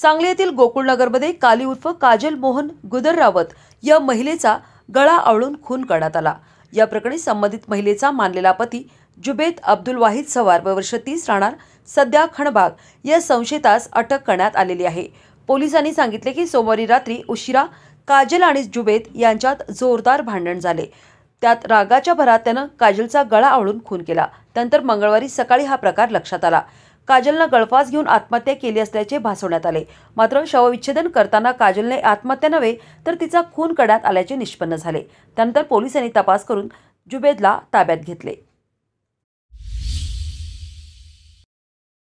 सांगली येथील गोकुळनगरमध्ये काली उर्फ काजल मोहन गुदर रावत या महिलेचा गळा आवळून खून करण्यात आला या प्रकरणी संबंधित महिलेचा मानलेला पती जुबेद अब्दुल वाहिद सवार वर्ष तीस राहणार सध्या खणबाग या संशयितास अटक करण्यात आलेली आहे पोलिसांनी सांगितले की सोमवारी रात्री उशिरा काजल आणि जुबेद यांच्यात जोरदार भांडण झाले त्यात रागाच्या भरात त्यानं काजलचा गळा आवळून खून केला त्यानंतर मंगळवारी सकाळी हा प्रकार लक्षात आला काजलनं गळफास घेऊन आत्महत्या केली असल्याचे भासवण्यात आले मात्र शवविच्छेदन करताना काजलने आत्महत्या नव्हे तर तिचा खून करण्यात आल्याचे निष्पन्न झाले त्यानंतर पोलिसांनी तपास करून जुबेदला ताब्यात घेतले